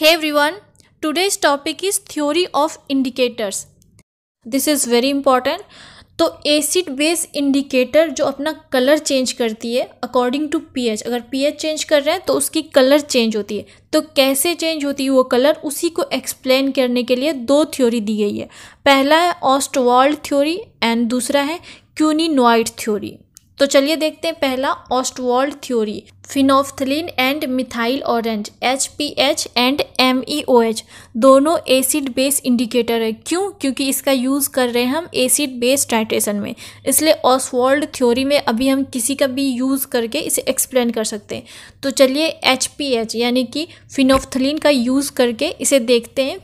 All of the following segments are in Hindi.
Hey everyone, today's topic is theory of indicators. This is very important. तो एसिड बेस इंडिकेटर जो अपना कलर चेंज करती है अकॉर्डिंग टू पीएच अगर पीएच चेंज कर रहे हैं तो उसकी कलर चेंज होती है तो कैसे चेंज होती है वो कलर उसी को एक्सप्लेन करने के लिए दो थ्योरी दी गई है पहला है ऑस्टवॉल्ड थ्योरी एंड दूसरा है क्यूनिनॉइड थ्योरी तो चलिए देखते हैं पहला Ostwald theory phenolphthalein and methyl orange H P H and M E O H दोनों एसिड बेस इंडिकेटर है क्यों क्योंकि इसका यूज़ कर रहे हैं हम एसिड बेस टाइट्रेशन में इसलिए ऑसवॉल्ड थ्योरी में अभी हम किसी का भी यूज़ करके इसे एक्सप्लेन कर सकते हैं तो चलिए एच पी एच यानी कि फिनोफ्थलिन का यूज़ करके इसे देखते हैं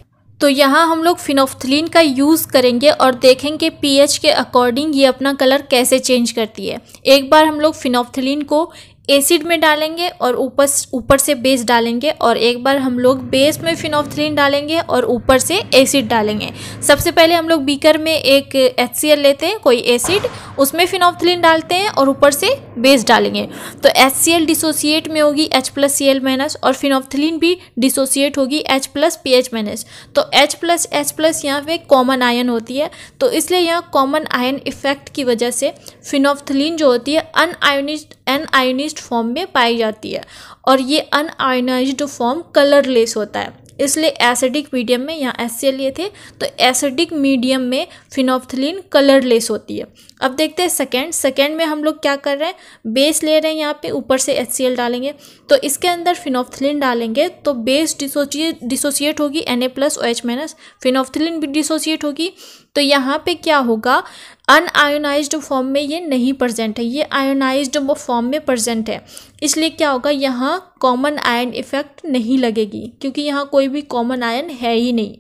तो यहाँ हम लोग फिनोफ्थलिन का यूज़ करेंगे और देखेंगे पीएच के अकॉर्डिंग ये अपना कलर कैसे चेंज करती है एक बार हम लोग फिनोफ्थलिन को एसिड में डालेंगे और ऊपर ऊपर से बेस डालेंगे और एक बार हम लोग बेस में फिनोफ्थलीन डालेंगे और ऊपर से एसिड डालेंगे सबसे पहले हम लोग बीकर में एक एच लेते हैं कोई एसिड उसमें फिनोफ्थलीन डालते हैं और ऊपर से बेस डालेंगे तो एच सी एल डिसोसिएट में होगी H plus C L minus और फिनोफ्थलीन भी डिसोसिएट होगी H plus P H minus तो एच प्लस एच प्लस यहाँ पे कॉमन आयन होती है तो इसलिए यहाँ कॉमन आयन इफेक्ट की वजह से फिनोफ्थलिन जो होती है अन आयोनिस्ट अनआयनाइज्ड फॉर्म में पाई जाती है और ये अनआयनाइज्ड फॉर्म कलरलेस होता है इसलिए एसिडिक मीडियम में यहाँ एस लिए थे तो एसिडिक मीडियम में फिनोफ्थलिन कलरलेस होती है अब देखते हैं सेकेंड सेकेंड में हम लोग क्या कर रहे हैं बेस ले रहे हैं यहाँ पे ऊपर से एच डालेंगे तो इसके अंदर फिनोफ्थलिन डालेंगे तो बेस डिसोचिए डिसोसिएट होगी N A plus O H minus phenolphthalein भी डिसोसिएट होगी तो यहाँ पे क्या होगा अनआयोनाइज फॉर्म में ये नहीं प्रजेंट है ये आयोनाइज फॉर्म में प्रजेंट है इसलिए क्या होगा यहाँ कॉमन आयन इफेक्ट नहीं लगेगी क्योंकि यहाँ कोई भी कॉमन आयन है ही नहीं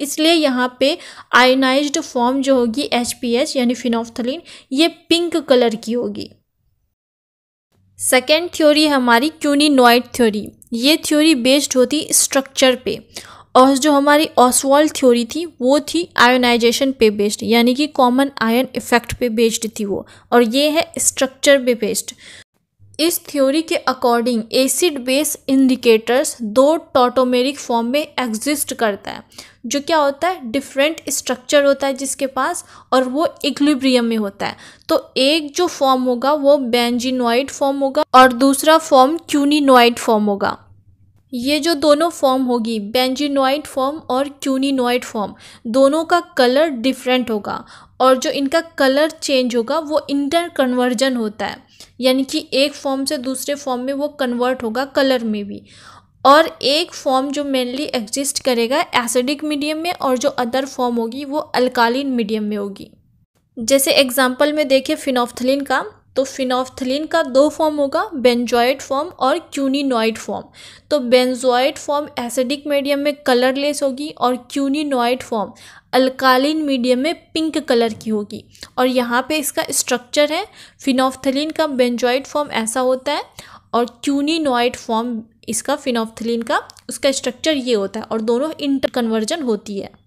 इसलिए यहाँ पे आयोनाइज फॉर्म जो होगी एच पी एच यानी फिनोफ्थलिन ये पिंक कलर की होगी सेकेंड थ्योरी है हमारी क्यूनिनोइड थ्योरी ये थ्योरी बेस्ड होती स्ट्रक्चर पे और जो हमारी ऑसवॉल्ड थ्योरी थी वो थी आयोनाइजेशन पे बेस्ड यानी कि कॉमन आयन इफेक्ट पे बेस्ड थी वो और ये है स्ट्रक्चर पे बेस्ड इस थ्योरी के अकॉर्डिंग एसिड बेस इंडिकेटर्स दो टोटोमेरिक फॉर्म में एग्जिस्ट करता है जो क्या होता है डिफरेंट स्ट्रक्चर होता है जिसके पास और वो इक्लिब्रियम में होता है तो एक जो फॉर्म होगा वो बेंजिनोइड फॉर्म होगा और दूसरा फॉर्म क्यूनिनोइड फॉर्म होगा ये जो दोनों फॉर्म होगी बेंजिनोइड फॉर्म और क्यूनिनोइड फॉर्म दोनों का कलर डिफरेंट होगा और जो इनका कलर चेंज होगा वो इंटर कन्वर्जन होता है यानी कि एक फॉर्म से दूसरे फॉर्म में वो कन्वर्ट होगा कलर में भी और एक फॉर्म जो मेनली एग्जिस्ट करेगा एसिडिक मीडियम में और जो अदर फॉर्म होगी वो अल्कालीन मीडियम में होगी जैसे एग्जाम्पल में देखें फिनोफ्थलिन का तो फिनॉफ्थलिन का दो फॉर्म होगा बेंजॉइड फॉर्म और क्यूनिनॉइड फॉर्म तो बेंजॉइड फॉर्म एसिडिक मीडियम में कलरलेस होगी और क्यूनिनॉइड फॉर्म अल्कालीन मीडियम में पिंक कलर की होगी और यहाँ पे इसका स्ट्रक्चर है फिनॉफ्थलिन का बेंजॉइड फॉर्म ऐसा होता है और क्यूनिनॉइड फॉर्म इसका फिनॉफ्थलिन का उसका स्ट्रक्चर ये होता है और दोनों इंटर कन्वर्जन होती है